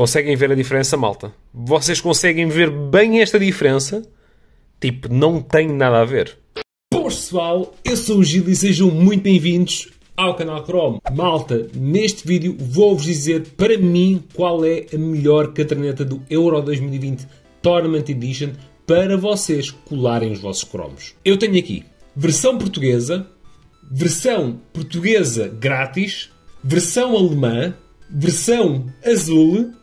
Conseguem ver a diferença, malta? Vocês conseguem ver bem esta diferença? Tipo, não tem nada a ver. Bom pessoal, eu sou o Gil e sejam muito bem-vindos ao canal Chrome. Malta, neste vídeo vou-vos dizer para mim qual é a melhor caderneta do Euro 2020 Tournament Edition para vocês colarem os vossos cromos. Eu tenho aqui versão portuguesa, versão portuguesa grátis, versão alemã, versão azul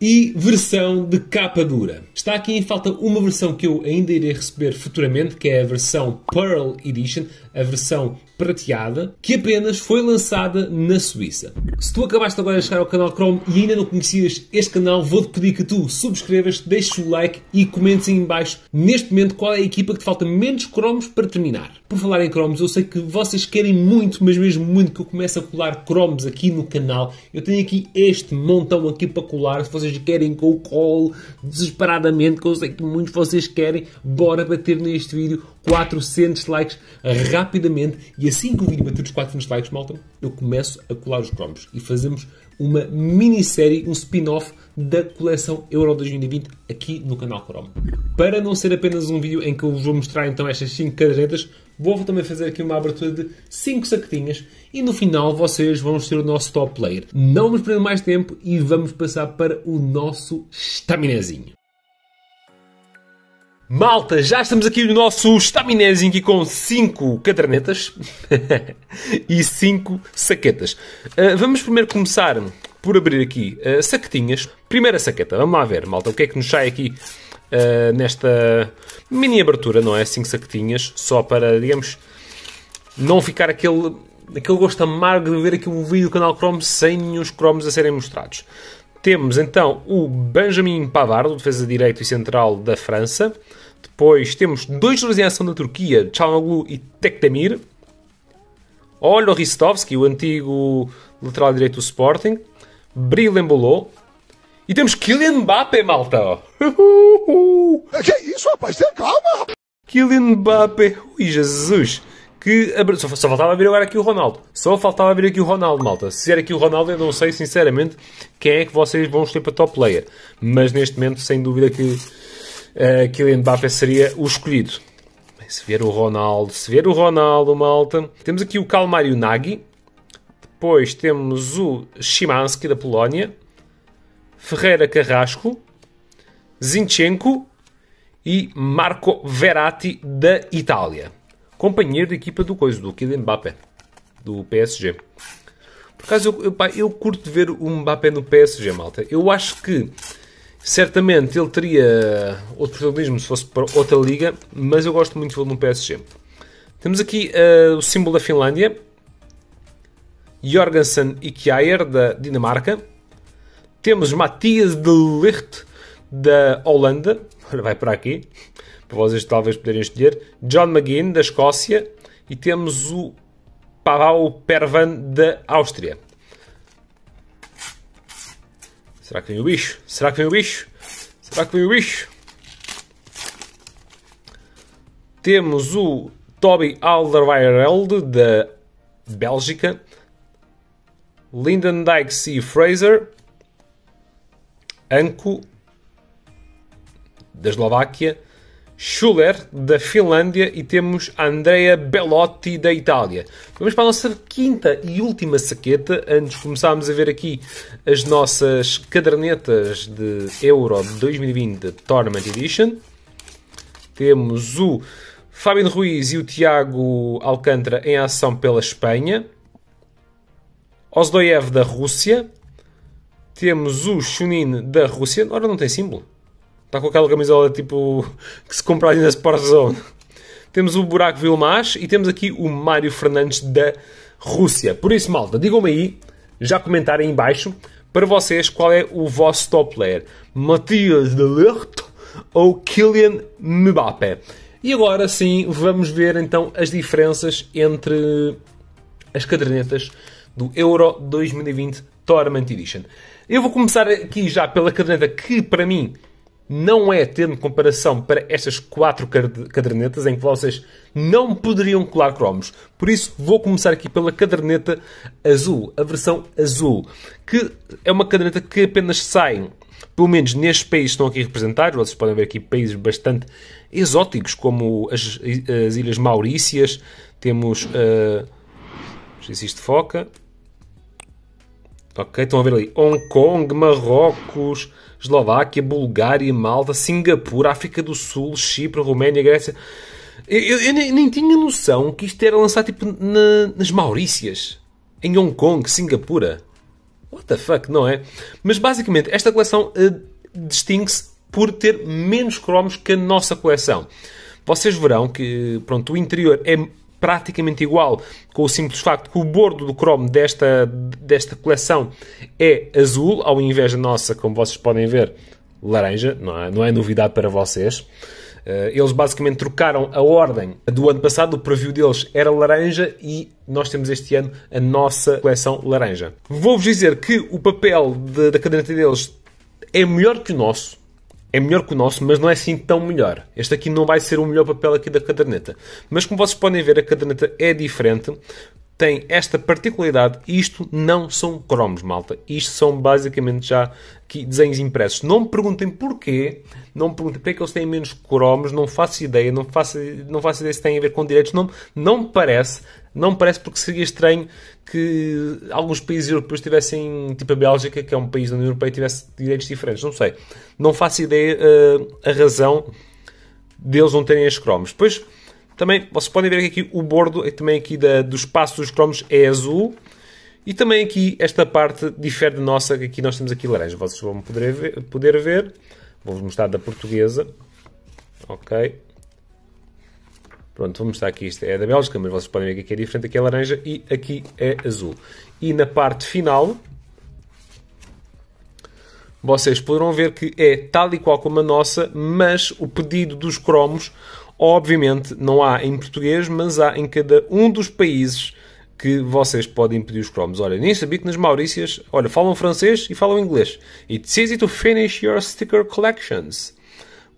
e versão de capa dura. Está aqui em falta uma versão que eu ainda irei receber futuramente, que é a versão Pearl Edition, a versão prateada, que apenas foi lançada na Suíça. Se tu acabaste agora de chegar ao canal Chrome e ainda não conhecias este canal, vou-te pedir que tu subscrevas, deixes o like e comentes aí em baixo neste momento qual é a equipa que te falta menos cromos para terminar. Por falar em cromos, eu sei que vocês querem muito, mas mesmo muito, que eu comece a colar cromos aqui no canal. Eu tenho aqui este montão aqui para colar. Se vocês querem que eu colo desesperadamente, que eu sei que muitos de vocês querem, bora bater neste vídeo 400 likes rapidamente. E assim que o vídeo bater os 400 likes, malta, eu começo a colar os cromos. E fazemos uma minissérie, um spin-off da coleção Euro 2020 aqui no canal Chrome. Para não ser apenas um vídeo em que eu vos vou mostrar então estas 5 caretas, vou também fazer aqui uma abertura de 5 saquetinhas e no final vocês vão ser o nosso top player. Não vamos prendo mais tempo e vamos passar para o nosso estaminezinho. Malta, já estamos aqui no nosso estaminézinho aqui com 5 cadernetas e 5 saquetas. Uh, vamos primeiro começar por abrir aqui uh, saquetinhas. Primeira saqueta, vamos lá ver, malta, o que é que nos sai aqui uh, nesta mini abertura, não é? 5 saquetinhas, só para, digamos, não ficar aquele, aquele gosto amargo de ver aqui o vídeo do canal Chrome sem os cromos a serem mostrados. Temos então o Benjamin Pavard, o defesa de direito e central da França. Depois temos dois jogadores em ação da Turquia, Çalhanoğlu e Tekdemir. Olho Ristovski, o antigo lateral direito do Sporting. Bril Embolo. E temos Kylian Mbappé, malta. Uhuhu. É que é isso, rapaz? Tem calma, Kylian Mbappé. Ui, Jesus que só, faltava vir agora aqui o Ronaldo. Só faltava vir aqui o Ronaldo, malta. Se era aqui o Ronaldo, eu não sei sinceramente quem é que vocês vão escolher para top player. Mas neste momento, sem dúvida que uh, Kylian Mbappé seria o escolhido. se vier o Ronaldo, se vier o Ronaldo, malta. Temos aqui o Calmário Nagy. Depois temos o Szymanski da Polónia. Ferreira Carrasco. Zinchenko e Marco Verratti da Itália companheiro de equipa do coisa, do Kylian Mbappé, do PSG. Por acaso, eu, eu, pá, eu curto ver o Mbappé no PSG, malta. Eu acho que, certamente, ele teria outro protagonismo se fosse para outra liga, mas eu gosto muito dele no PSG. Temos aqui uh, o símbolo da Finlândia, Jorgensen e Kjaer, da Dinamarca. Temos Matias de Licht, da Holanda. Vai para aqui para vocês talvez poderem escolher. John McGinn, da Escócia. E temos o Pavel Pervan, da Áustria. Será que vem o bicho? Será que vem o bicho? Será que vem o bicho? Temos o Toby Alderweireld, da Bélgica. Lyndon Dykes e Fraser. Anko, da Eslováquia. Schuller, da Finlândia, e temos a Andrea Bellotti, da Itália. Vamos para a nossa quinta e última saqueta, antes de começarmos a ver aqui as nossas cadernetas de Euro 2020 Tournament Edition. Temos o Fábio Ruiz e o Tiago Alcântara em ação pela Espanha. Osdoyev da Rússia. Temos o Chunin da Rússia. Ora, não tem símbolo. Está com aquela camisola tipo que se compra ali na Sport Zone. Temos o Buraco Vilmaz e temos aqui o Mário Fernandes da Rússia. Por isso, malta, digam-me aí, já comentarem aí embaixo, para vocês qual é o vosso top player. Matias de ou Kylian Mbappé? E agora sim, vamos ver então as diferenças entre as cadernetas do Euro 2020 Tournament Edition. Eu vou começar aqui já pela caderneta que, para mim, não é termo de comparação para estas quatro cadernetas em que vocês não poderiam colar cromos. Por isso, vou começar aqui pela caderneta azul, a versão azul, que é uma caderneta que apenas sai, pelo menos neste país que estão aqui representados, vocês podem ver aqui países bastante exóticos, como as, as Ilhas Maurícias, temos. Uh, ah, não sei se isto foca. Ok, estão a ver ali Hong Kong, Marrocos. Eslováquia, Bulgária, Malta, Singapura, África do Sul, Chipre, Roménia, Grécia. Eu, eu, eu nem, tinha noção que isto era lançado tipo na, nas Maurícias, em Hong Kong, Singapura. What the fuck, não é? Mas basicamente, esta coleção uh, distingue-se por ter menos cromos que a nossa coleção. Vocês verão que, pronto, o interior é praticamente igual, com o simples facto que o bordo do Chrome desta, desta coleção é azul, ao invés da nossa, como vocês podem ver, laranja, não é, não é novidade para vocês. Eh, eles basicamente trocaram a ordem do ano passado, o preview deles era laranja e nós temos este ano a nossa coleção laranja. Vou-vos dizer que o papel de, da caderneta deles é melhor que o nosso, é melhor que o nosso, mas não é assim tão melhor. Este aqui não vai ser o melhor papel aqui da caderneta. Mas como vocês podem ver, a caderneta é diferente. Tem esta particularidade, isto não são cromos, malta. Isto são basicamente já aqui desenhos impressos. Não me perguntem porquê, não me perguntem porquê é que eles têm menos cromos, não faço ideia, não faço, não faço ideia se tem a ver com direitos, não, não me parece. Não parece porque seria estranho que alguns países europeus tivessem, tipo a Bélgica, que é um país da União Europeia, tivesse direitos diferentes. Não sei. Não faço ideia uh, a razão deles não terem as cromos. Depois, também, vocês podem ver que aqui o bordo, também aqui da, do espaço dos cromos, é azul. E também aqui esta parte difere da nossa, que aqui nós temos aqui laranja. Vocês vão poder ver. Poder ver. Vou-vos mostrar da portuguesa. Ok. Pronto, vou mostrar aqui, isto é da Bélgica, mas vocês podem ver que aqui é diferente, aqui é laranja e aqui é azul. E na parte final, vocês poderão ver que é tal e qual como a nossa, mas o pedido dos cromos, obviamente, não há em português, mas há em cada um dos países que vocês podem pedir os cromos. Olha, nem sabia que nas Maurícias, olha, falam francês e falam inglês. It's easy to finish your sticker collections.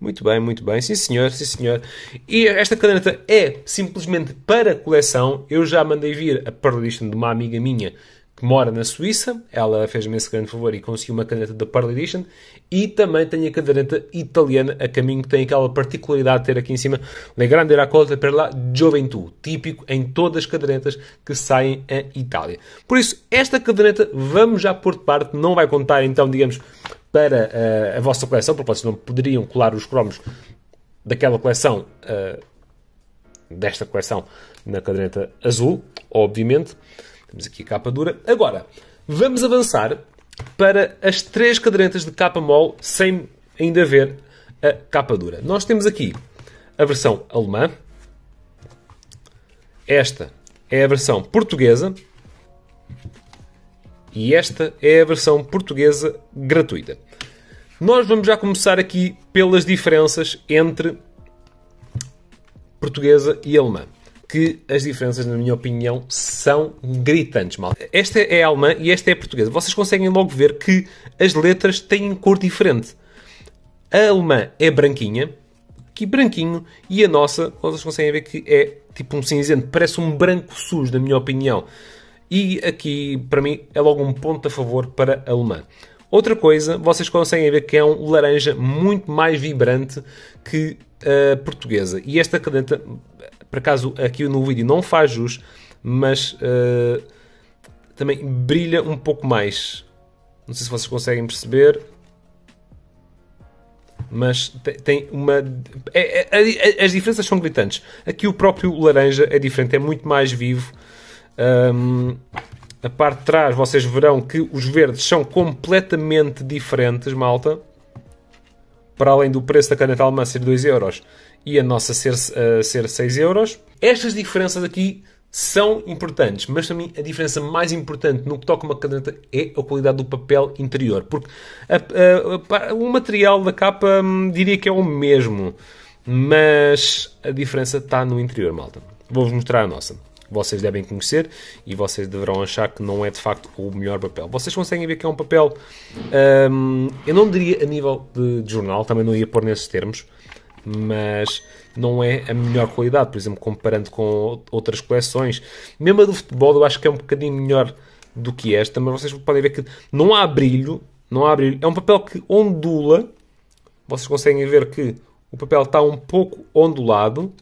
Muito bem, muito bem. Sim, senhor, sim, senhor. E esta caderneta é simplesmente para coleção. Eu já mandei vir a edition de uma amiga minha que mora na Suíça. Ela fez-me esse grande favor e conseguiu uma caderneta da Pearl Edition. E também tem a caderneta italiana a caminho, que tem aquela particularidade de ter aqui em cima Le Grande Raccolta per la Gioventù, típico em todas as cadernetas que saem em Itália. Por isso, esta caderneta vamos já pôr de parte, não vai contar então, digamos para a, eh, a vossa coleção, porque vocês não poderiam colar os cromos daquela coleção, uh, desta coleção, na caderneta azul, obviamente. Temos aqui a capa dura. Agora, vamos avançar para as três cadernetas de capa mol, sem ainda ver a capa dura. Nós temos aqui a versão alemã, esta é a versão portuguesa e esta é a versão portuguesa gratuita. Nós vamos já começar aqui pelas diferenças entre portuguesa e alemã. Que as diferenças, na minha opinião, são gritantes, mal. Esta é alemã e esta é portuguesa. Vocês conseguem logo ver que as letras têm cor diferente. A alemã é branquinha, que branquinho, e a nossa, vocês conseguem ver que é tipo um cinzento, parece um branco sujo, na minha opinião e aqui, para mim, é logo um ponto a favor para a alemã. Outra coisa, vocês conseguem ver que é um laranja muito mais vibrante que a portuguesa. E esta cadenta, por acaso aqui no vídeo não faz jus, mas uh, também brilha um pouco mais. Não sei se vocês conseguem perceber. Mas tem uma. É, é, é, as diferenças são gritantes. Aqui o próprio laranja é diferente, é muito mais vivo um, a parte de trás vocês verão que os verdes são completamente diferentes, malta. Para além do preço da caneta alemã ser 2€ euros e a nossa ser, uh, ser 6 euros. Estas diferenças aqui são importantes, mas para mim a diferença mais importante no que toca uma caneta é a qualidade do papel interior, porque a, a, a, o material da capa hum, diria que é o mesmo, mas a diferença está no interior, malta. Vou-vos mostrar a nossa vocês devem conhecer e vocês deverão achar que não é de facto o melhor papel. Vocês conseguem ver que é um papel, hum, eu não diria a nível de, de jornal, também não ia pôr nesses termos, mas não é a melhor qualidade, por exemplo, comparando com outras coleções. Mesmo a do futebol, eu acho que é um bocadinho melhor do que esta, mas vocês podem ver que não há brilho, não há brilho. É um papel que ondula. Vocês conseguem ver que o papel está um pouco ondulado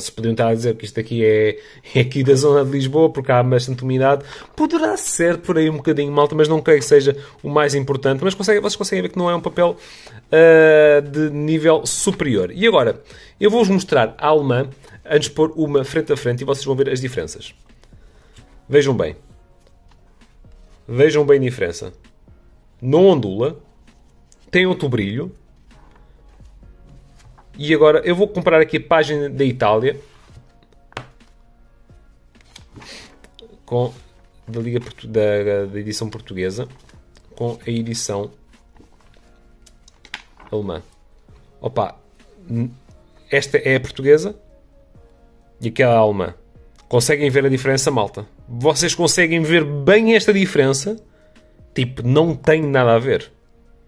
vocês podiam estar a dizer que isto aqui é, é aqui da zona de Lisboa, porque há bastante umidade. Poderá ser por aí um bocadinho malta, mas não creio que seja o mais importante. Mas consegue, vocês conseguem ver que não é um papel uh, de nível superior. E agora, eu vou-vos mostrar a alemã, antes de pôr uma frente a frente, e vocês vão ver as diferenças. Vejam bem. Vejam bem a diferença. Não ondula, tem outro brilho, e agora eu vou comprar aqui a página da Itália com da Liga Portu da, da edição portuguesa com a edição alemã. Opa, esta é a portuguesa e aquela é a alemã. Conseguem ver a diferença, malta? Vocês conseguem ver bem esta diferença? Tipo, não tem nada a ver.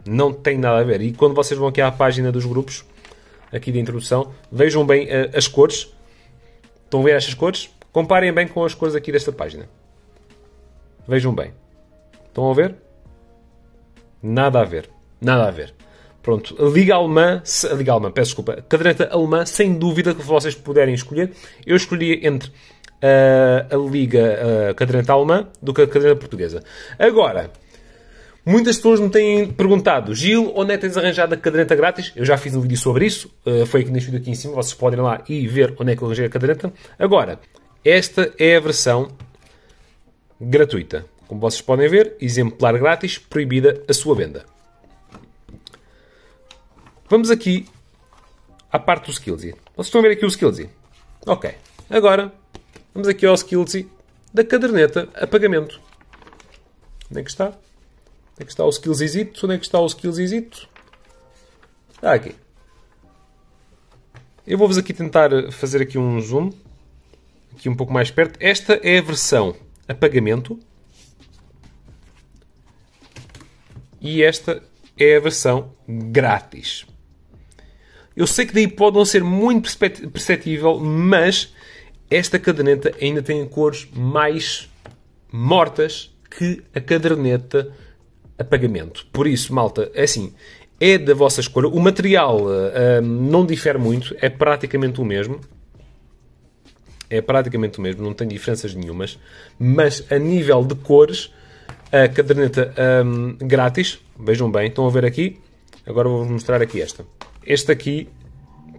Não tem nada a ver. E quando vocês vão aqui à página dos grupos, aqui de introdução. Vejam bem uh, as cores. Estão a ver estas cores? Comparem bem com as cores aqui desta página. Vejam bem. Estão a ver? Nada a ver. Nada a ver. Pronto, a Liga Alemã, a Liga Alemã, peço desculpa, caderneta alemã, sem dúvida que vocês puderem escolher. Eu escolhi entre uh, a Liga uh, Caderneta Alemã do que a caderneta portuguesa. Agora, Muitas pessoas me têm perguntado, Gil, onde é que tens arranjado a caderneta grátis? Eu já fiz um vídeo sobre isso, eh, foi aqui neste vídeo aqui em cima, vocês podem ir lá e ver onde é que eu arranjei a caderneta. Agora, esta é a versão gratuita. Como vocês podem ver, exemplar grátis, proibida a sua venda. Vamos aqui à parte do Skillsy. Vocês estão a ver aqui o Skillsy? Ok. Agora, vamos aqui ao Skillsy da caderneta a pagamento. Onde é que está? Onde é que está o Skills Exit? Onde é que está o skillsito? Está aqui. Eu vou-vos aqui tentar fazer aqui um zoom. Aqui um pouco mais perto. Esta é a versão a pagamento. E esta é a versão grátis. Eu sei que daí pode não ser muito perceptível, mas esta caderneta ainda tem cores mais mortas que a caderneta a pagamento. Por isso, malta, é assim, é da vossa escolha. O material uh, não difere muito, é praticamente o mesmo. É praticamente o mesmo, não tem diferenças nenhumas. Mas a nível de cores, a caderneta um, grátis, vejam bem, estão a ver aqui. Agora vou-vos mostrar aqui esta. Esta aqui,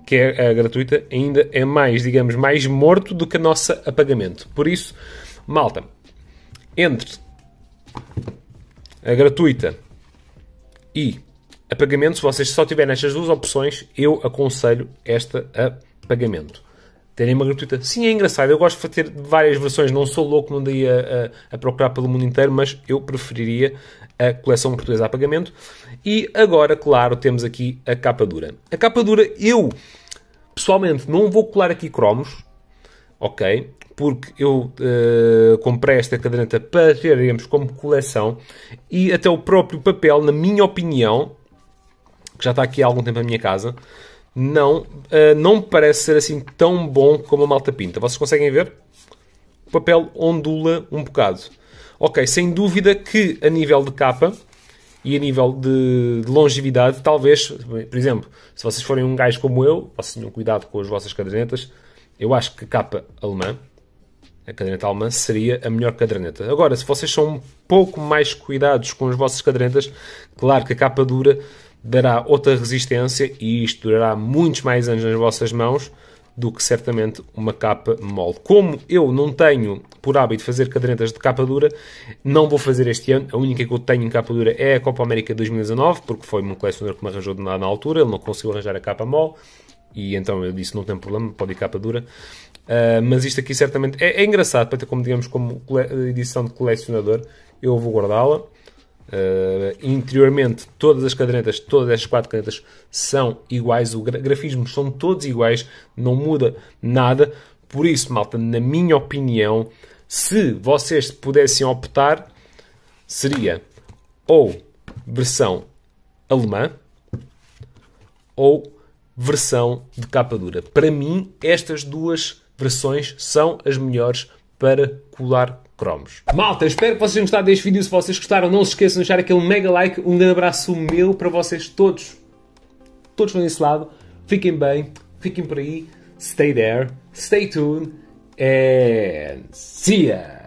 que é a eh, gratuita, ainda é mais, digamos, mais morto do que a nossa a pagamento. Por isso, malta, entre é gratuita e a pagamento, se vocês só tiverem estas duas opções, eu aconselho esta a pagamento. Terem uma gratuita. Sim, é engraçado. Eu gosto de ter várias versões. Não sou louco, não andei a, a, a procurar pelo mundo inteiro, mas eu preferiria a coleção portuguesa a pagamento. E agora, claro, temos aqui a capa dura. A capa dura, eu pessoalmente não vou colar aqui cromos, ok? porque eu uh, comprei esta caderneta para teremos como coleção e até o próprio papel, na minha opinião, que já está aqui há algum tempo na minha casa, não, uh, não parece ser assim tão bom como a malta pinta. Vocês conseguem ver? O papel ondula um bocado. Ok, sem dúvida que a nível de capa e a nível de, de longevidade, talvez, por exemplo, se vocês forem um gajo como eu, vocês tenham cuidado com as vossas cadernetas, eu acho que a capa alemã a caderneta alemã seria a melhor caderneta. Agora, se vocês são um pouco mais cuidados com as vossas cadernetas, claro que a capa dura dará outra resistência e isto durará muitos mais anos nas vossas mãos do que certamente uma capa mole. Como eu não tenho por hábito fazer cadernetas de capa dura, não vou fazer este ano. A única que eu tenho em capa dura é a Copa América 2019, porque foi um colecionador que me arranjou de nada na altura, ele não conseguiu arranjar a capa mole. E então eu disse: não tem problema, pode ir capa dura. Ah, mas isto aqui certamente é, é engraçado para ter como digamos como edição de colecionador. Eu vou guardá-la. Uh, interiormente, todas as cadernetas, todas as quatro cadernetas são iguais, o grafismo são todos iguais, não muda nada. Por isso, malta, na minha opinião, se vocês pudessem optar, seria ou versão alemã ou versão de capa dura. Para mim, estas duas versões são as melhores para colar cromos. Malta, espero que vocês tenham gostado deste vídeo. Se vocês gostaram, não se esqueçam de deixar aquele mega like. Um grande abraço meu para vocês todos. Todos estão desse lado. Fiquem bem, fiquem por aí. Stay there, stay tuned and see ya!